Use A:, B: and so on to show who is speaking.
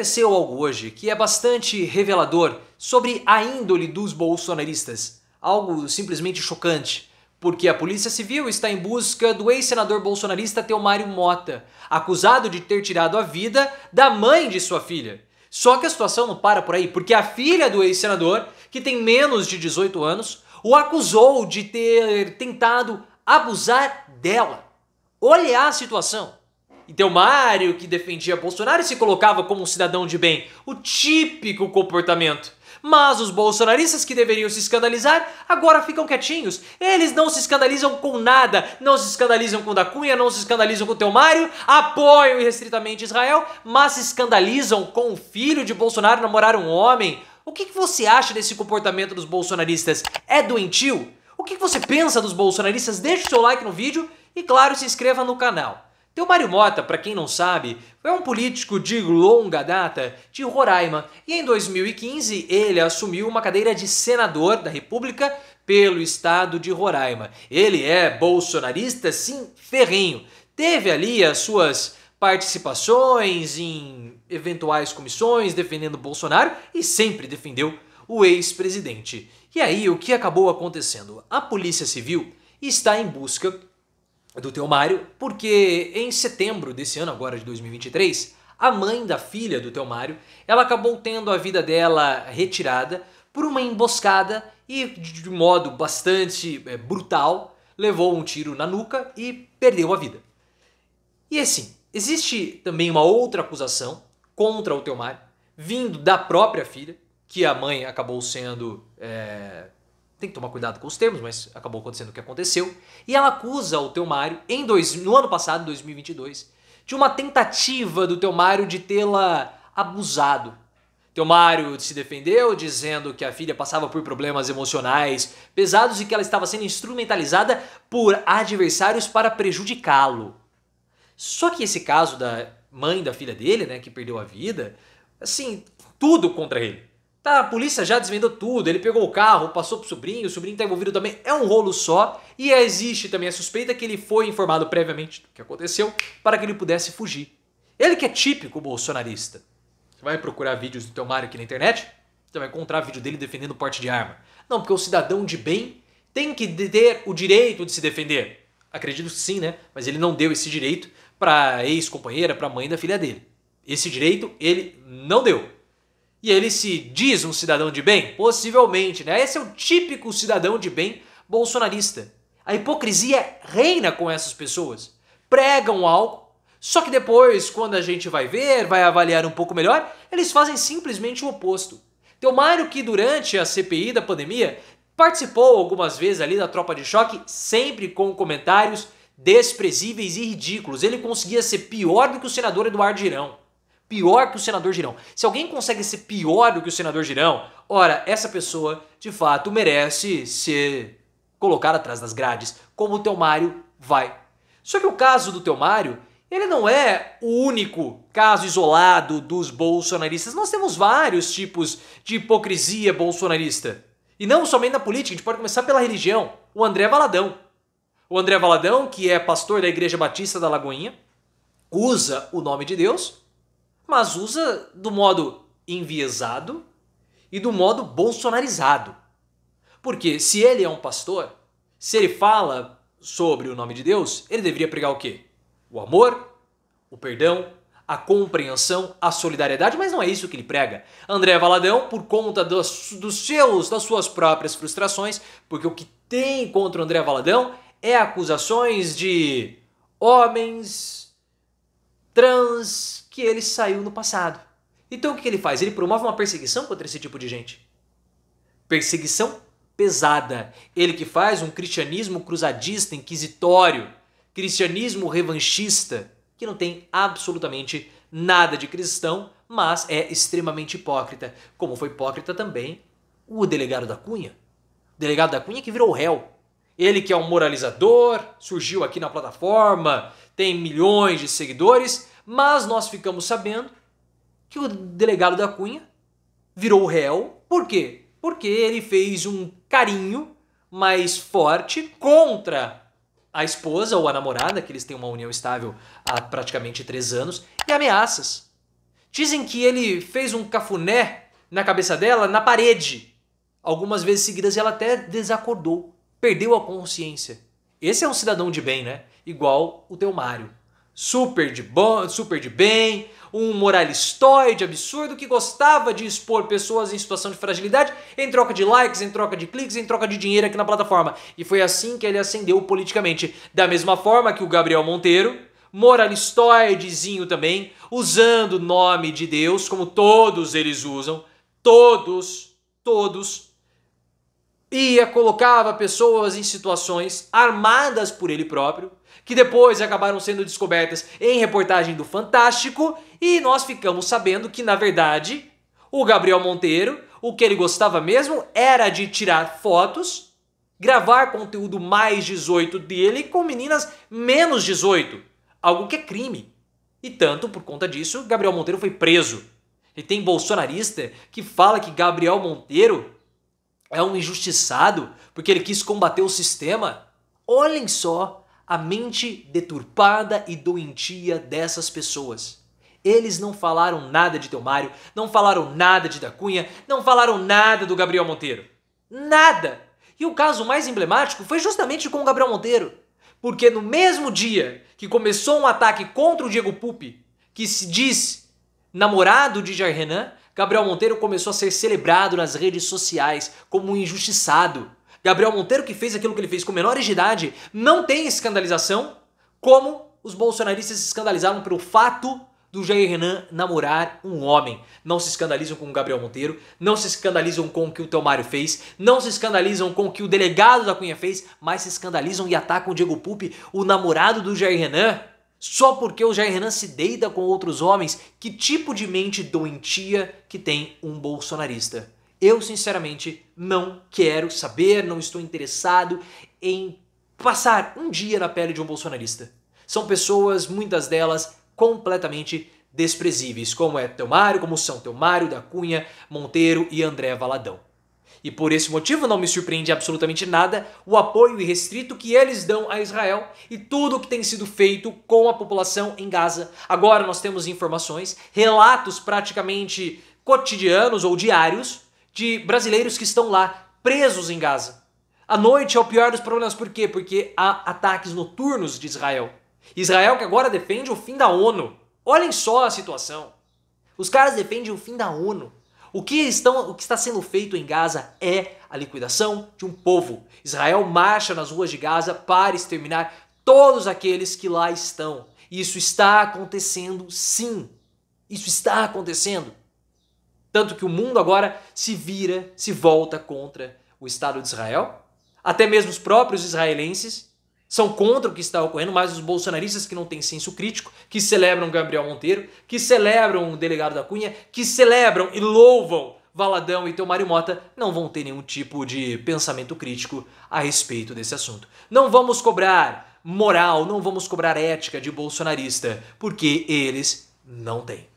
A: Aconteceu algo hoje que é bastante revelador sobre a índole dos bolsonaristas. Algo simplesmente chocante porque a Polícia Civil está em busca do ex-senador bolsonarista Teomário Mota, acusado de ter tirado a vida da mãe de sua filha. Só que a situação não para por aí, porque a filha do ex-senador, que tem menos de 18 anos, o acusou de ter tentado abusar dela. Olha a situação. E tem o Mário que defendia Bolsonaro e se colocava como um cidadão de bem. O típico comportamento. Mas os bolsonaristas que deveriam se escandalizar agora ficam quietinhos. Eles não se escandalizam com nada, não se escandalizam com o da Cunha, não se escandalizam com o Mário. apoiam irrestritamente Israel, mas se escandalizam com o filho de Bolsonaro namorar um homem. O que, que você acha desse comportamento dos bolsonaristas? É doentio? O que, que você pensa dos bolsonaristas? Deixe seu like no vídeo e, claro, se inscreva no canal. Teu Mário Mota, para quem não sabe, é um político de longa data de Roraima e em 2015 ele assumiu uma cadeira de senador da República pelo estado de Roraima. Ele é bolsonarista, sim, ferrenho. Teve ali as suas participações em eventuais comissões defendendo Bolsonaro e sempre defendeu o ex-presidente. E aí, o que acabou acontecendo? A Polícia Civil está em busca do teu Mário, porque em setembro desse ano, agora de 2023, a mãe da filha do teu Mário, ela acabou tendo a vida dela retirada por uma emboscada e de modo bastante é, brutal levou um tiro na nuca e perdeu a vida. E assim, existe também uma outra acusação contra o Mario vindo da própria filha, que a mãe acabou sendo é, tem que tomar cuidado com os termos, mas acabou acontecendo o que aconteceu. E ela acusa o Teomário, em dois, no ano passado, em 2022, de uma tentativa do Teomário de tê-la abusado. Teomário se defendeu, dizendo que a filha passava por problemas emocionais pesados e que ela estava sendo instrumentalizada por adversários para prejudicá-lo. Só que esse caso da mãe da filha dele, né, que perdeu a vida, assim, tudo contra ele Tá, a polícia já desvendou tudo, ele pegou o carro, passou pro sobrinho, o sobrinho tá envolvido também, é um rolo só. E existe também a suspeita que ele foi informado previamente do que aconteceu para que ele pudesse fugir. Ele que é típico bolsonarista. Você vai procurar vídeos do teu Mario aqui na internet, você vai encontrar vídeo dele defendendo porte de arma. Não, porque o cidadão de bem tem que ter o direito de se defender. Acredito que sim, né? Mas ele não deu esse direito para ex-companheira, para mãe da filha dele. Esse direito ele não deu e ele se diz um cidadão de bem? Possivelmente, né? Esse é o típico cidadão de bem bolsonarista. A hipocrisia reina com essas pessoas. Pregam algo, só que depois, quando a gente vai ver, vai avaliar um pouco melhor, eles fazem simplesmente o oposto. Mário, que durante a CPI da pandemia participou algumas vezes ali da tropa de choque, sempre com comentários desprezíveis e ridículos. Ele conseguia ser pior do que o senador Eduardo Girão pior que o senador Girão. Se alguém consegue ser pior do que o senador Girão, ora, essa pessoa de fato merece ser colocada atrás das grades, como o Teomário vai. Só que o caso do Teomário, ele não é o único caso isolado dos bolsonaristas. Nós temos vários tipos de hipocrisia bolsonarista. E não somente na política, a gente pode começar pela religião. O André Valadão. O André Valadão, que é pastor da Igreja Batista da Lagoinha, usa o nome de Deus mas usa do modo enviesado e do modo bolsonarizado. Porque se ele é um pastor, se ele fala sobre o nome de Deus, ele deveria pregar o quê? O amor, o perdão, a compreensão, a solidariedade, mas não é isso que ele prega. André Valadão, por conta dos, dos seus, das suas próprias frustrações, porque o que tem contra o André Valadão é acusações de homens trans que ele saiu no passado. Então o que ele faz? Ele promove uma perseguição contra esse tipo de gente. Perseguição pesada. Ele que faz um cristianismo cruzadista, inquisitório, cristianismo revanchista, que não tem absolutamente nada de cristão, mas é extremamente hipócrita, como foi hipócrita também o delegado da Cunha. O delegado da Cunha que virou réu ele que é um moralizador, surgiu aqui na plataforma, tem milhões de seguidores, mas nós ficamos sabendo que o delegado da Cunha virou réu. Por quê? Porque ele fez um carinho mais forte contra a esposa ou a namorada, que eles têm uma união estável há praticamente três anos, e ameaças. Dizem que ele fez um cafuné na cabeça dela, na parede. Algumas vezes seguidas ela até desacordou perdeu a consciência. Esse é um cidadão de bem, né? Igual o teu Mário. Super de bom, super de bem, um moralistoide absurdo que gostava de expor pessoas em situação de fragilidade em troca de likes, em troca de cliques, em troca de dinheiro aqui na plataforma. E foi assim que ele ascendeu politicamente. Da mesma forma que o Gabriel Monteiro, moralistoidezinho também, usando o nome de Deus, como todos eles usam, todos, todos ia, colocava pessoas em situações armadas por ele próprio, que depois acabaram sendo descobertas em reportagem do Fantástico, e nós ficamos sabendo que, na verdade, o Gabriel Monteiro, o que ele gostava mesmo era de tirar fotos, gravar conteúdo mais 18 dele com meninas menos 18, algo que é crime. E tanto por conta disso, Gabriel Monteiro foi preso. E tem bolsonarista que fala que Gabriel Monteiro é um injustiçado porque ele quis combater o sistema? Olhem só a mente deturpada e doentia dessas pessoas. Eles não falaram nada de Teomário, não falaram nada de Dacunha, não falaram nada do Gabriel Monteiro. Nada! E o caso mais emblemático foi justamente com o Gabriel Monteiro. Porque no mesmo dia que começou um ataque contra o Diego Pupi, que se diz namorado de Jair Renan, Gabriel Monteiro começou a ser celebrado nas redes sociais como um injustiçado. Gabriel Monteiro, que fez aquilo que ele fez com menores de idade, não tem escandalização, como os bolsonaristas se escandalizaram pelo fato do Jair Renan namorar um homem. Não se escandalizam com o Gabriel Monteiro, não se escandalizam com o que o Teomário fez, não se escandalizam com o que o delegado da Cunha fez, mas se escandalizam e atacam o Diego Pupi, o namorado do Jair Renan, só porque o Jair Renan se deita com outros homens, que tipo de mente doentia que tem um bolsonarista? Eu, sinceramente, não quero saber, não estou interessado em passar um dia na pele de um bolsonarista. São pessoas, muitas delas, completamente desprezíveis, como é Teomário, como são Teomário, da Cunha, Monteiro e André Valadão. E por esse motivo não me surpreende absolutamente nada o apoio irrestrito que eles dão a Israel e tudo o que tem sido feito com a população em Gaza. Agora nós temos informações, relatos praticamente cotidianos ou diários de brasileiros que estão lá presos em Gaza. A noite é o pior dos problemas, por quê? Porque há ataques noturnos de Israel. Israel que agora defende o fim da ONU. Olhem só a situação. Os caras defendem o fim da ONU. O que, estão, o que está sendo feito em Gaza é a liquidação de um povo. Israel marcha nas ruas de Gaza para exterminar todos aqueles que lá estão. Isso está acontecendo sim. Isso está acontecendo. Tanto que o mundo agora se vira, se volta contra o Estado de Israel. Até mesmo os próprios israelenses são contra o que está ocorrendo, mas os bolsonaristas que não têm senso crítico, que celebram Gabriel Monteiro, que celebram o delegado da Cunha, que celebram e louvam Valadão e Teomário Mota não vão ter nenhum tipo de pensamento crítico a respeito desse assunto. Não vamos cobrar moral, não vamos cobrar ética de bolsonarista, porque eles não têm.